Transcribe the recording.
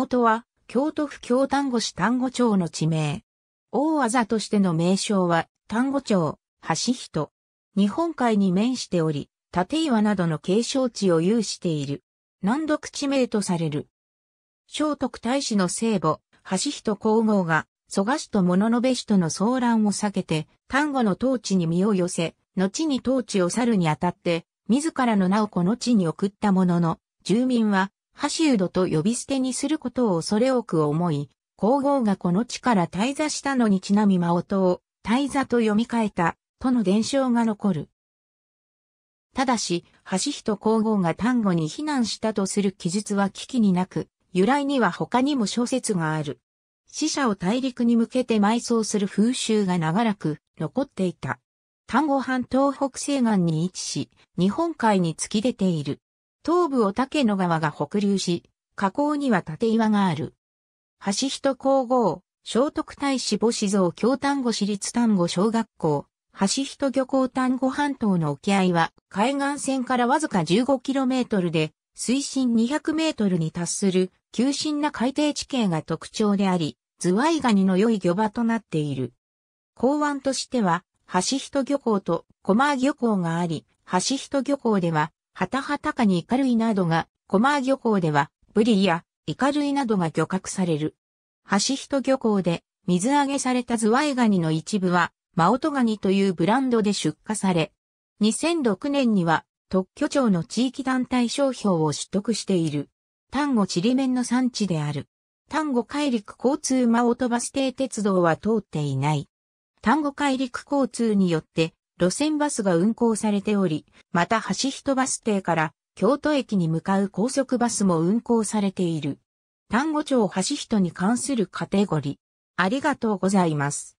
オトは、京都府京丹後市丹後町の地名。大技としての名称は、丹後町、橋人。日本海に面しており、立岩などの景勝地を有している。難読地名とされる。聖徳太子の聖母、橋人皇后が、蘇我氏と物の部氏との騒乱を避けて、丹後の統治に身を寄せ、後に統治を去るにあたって、自らの名をこの地に送ったものの、住民はハシウドと呼び捨てにすることを恐れ多く思い、皇后がこの地から滞座したのにちなみ魔音を滞座と読み替えた、との伝承が残る。ただし、橋人皇后が丹後に避難したとする記述は危機になく、由来には他にも小説がある。死者を大陸に向けて埋葬する風習が長らく残っていた。丹後半島北西岸に位置し、日本海に突き出ている。東部を竹野川が北流し、河口には縦岩がある。橋人皇后、聖徳太子母子像京丹後市立丹後小学校、橋人漁港丹後半島の沖合は海岸線からわずか 15km で水深 200m に達する急進な海底地形が特徴であり、ズワイガニの良い漁場となっている。港湾としては、橋人漁港と小間漁港があり、橋人漁港ではハタハタカにイカ類などが、コマー漁港では、ブリやイカ類などが漁獲される。ハシヒト漁港で水揚げされたズワイガニの一部は、マオトガニというブランドで出荷され、2006年には特許庁の地域団体商標を取得している。丹後チリメンの産地である。丹後海陸交通マオトバス停鉄道は通っていない。丹後海陸交通によって路線バスが運行されており、また橋人バス停から京都駅に向かう高速バスも運行されている。丹後町橋人に関するカテゴリー。ありがとうございます。